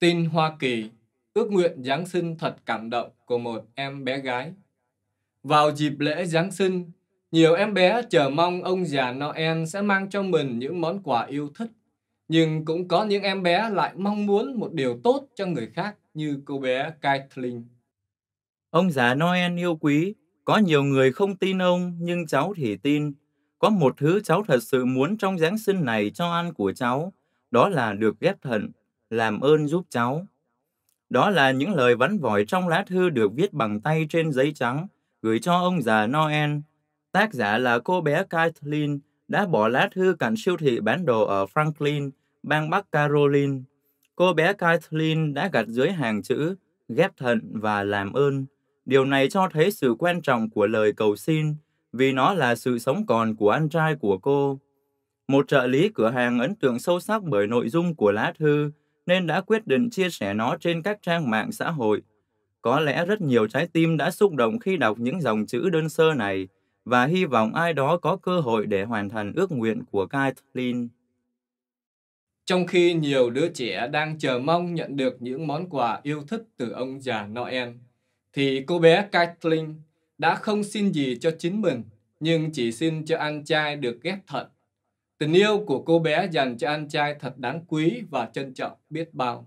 Tin Hoa Kỳ, ước nguyện Giáng sinh thật cảm động của một em bé gái. Vào dịp lễ Giáng sinh, nhiều em bé chờ mong ông già Noel sẽ mang cho mình những món quà yêu thích. Nhưng cũng có những em bé lại mong muốn một điều tốt cho người khác như cô bé Kathleen. Ông già Noel yêu quý, có nhiều người không tin ông nhưng cháu thì tin. Có một thứ cháu thật sự muốn trong Giáng sinh này cho ăn của cháu, đó là được ghép thận làm ơn giúp cháu. Đó là những lời vắn vỏi trong lá thư được viết bằng tay trên giấy trắng, gửi cho ông già Noel. Tác giả là cô bé Kathleen đã bỏ lá thư cạnh siêu thị bán đồ ở Franklin, bang Bắc Caroline. Cô bé Kathleen đã gặt dưới hàng chữ, ghép thận và làm ơn. Điều này cho thấy sự quan trọng của lời cầu xin, vì nó là sự sống còn của anh trai của cô. Một trợ lý cửa hàng ấn tượng sâu sắc bởi nội dung của lá thư nên đã quyết định chia sẻ nó trên các trang mạng xã hội. Có lẽ rất nhiều trái tim đã xúc động khi đọc những dòng chữ đơn sơ này và hy vọng ai đó có cơ hội để hoàn thành ước nguyện của Kathleen. Trong khi nhiều đứa trẻ đang chờ mong nhận được những món quà yêu thích từ ông già Noel, thì cô bé Kathleen đã không xin gì cho chính mình, nhưng chỉ xin cho anh trai được ghép thận Tình yêu của cô bé dành cho anh trai thật đáng quý và trân trọng biết bao.